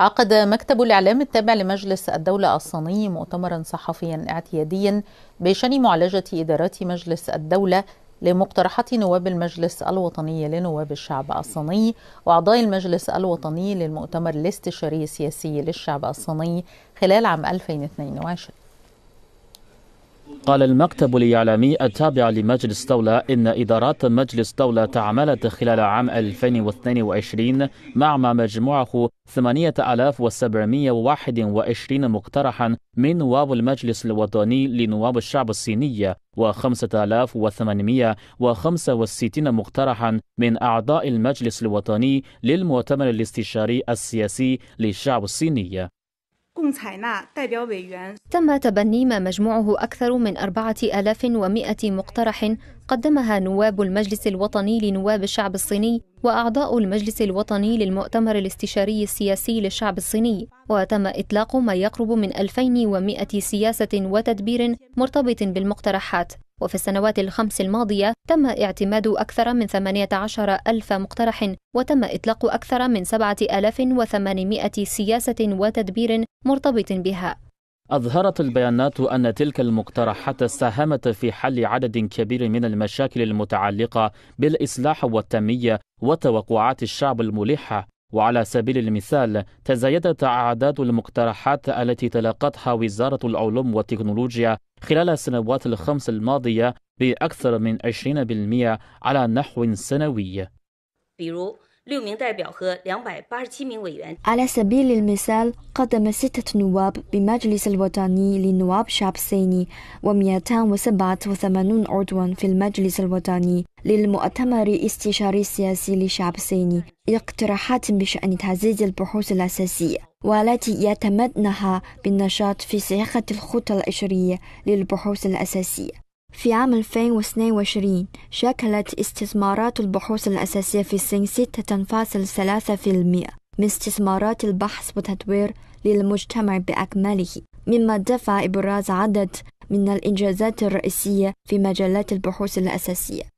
عقد مكتب الإعلام التابع لمجلس الدولة الصيني مؤتمرا صحفيا اعتياديا بشان معالجة إدارات مجلس الدولة لمقترحات نواب المجلس الوطني لنواب الشعب الصيني وأعضاء المجلس الوطني للمؤتمر الاستشاري السياسي للشعب الصيني خلال عام 2022 قال المكتب الإعلامي التابع لمجلس دولة إن إدارات مجلس دولة تعاملت خلال عام 2022 مع ما مجموعه 8721 مقترحا من نواب المجلس الوطني لنواب الشعب الصيني و5865 مقترحا من أعضاء المجلس الوطني للمؤتمر الاستشاري السياسي للشعب الصيني تم تبني ما مجموعه أكثر من 4100 مقترح قدمها نواب المجلس الوطني لنواب الشعب الصيني وأعضاء المجلس الوطني للمؤتمر الاستشاري السياسي للشعب الصيني وتم إطلاق ما يقرب من 2100 سياسة وتدبير مرتبط بالمقترحات وفي السنوات الخمس الماضية تم اعتماد أكثر من 18 ألف مقترح وتم إطلاق أكثر من 7800 سياسة وتدبير مرتبط بها أظهرت البيانات أن تلك المقترحات ساهمت في حل عدد كبير من المشاكل المتعلقة بالإصلاح والتنمية وتوقعات الشعب الملحة وعلى سبيل المثال تزايدت أعداد المقترحات التي تلقتها وزارة العلوم والتكنولوجيا خلال السنوات الخمس الماضية بأكثر من 20% على نحو سنوي على سبيل المثال قدم ستة نواب بمجلس الوطني للنواب شعب سيني و287 عضوا في المجلس الوطني للمؤتمر الاستشاري السياسي للشعب الصيني اقتراحات بشأن تعزيز البحوث الأساسية والتي يتمدنها بالنشاط في صياغة الخطة العشرية للبحوث الأساسية في عام 2022 شكلت استثمارات البحوث الأساسية في الصين 6.3% من استثمارات البحث والتطوير للمجتمع بأكمله مما دفع إبراز عدد من الإنجازات الرئيسية في مجالات البحوث الأساسية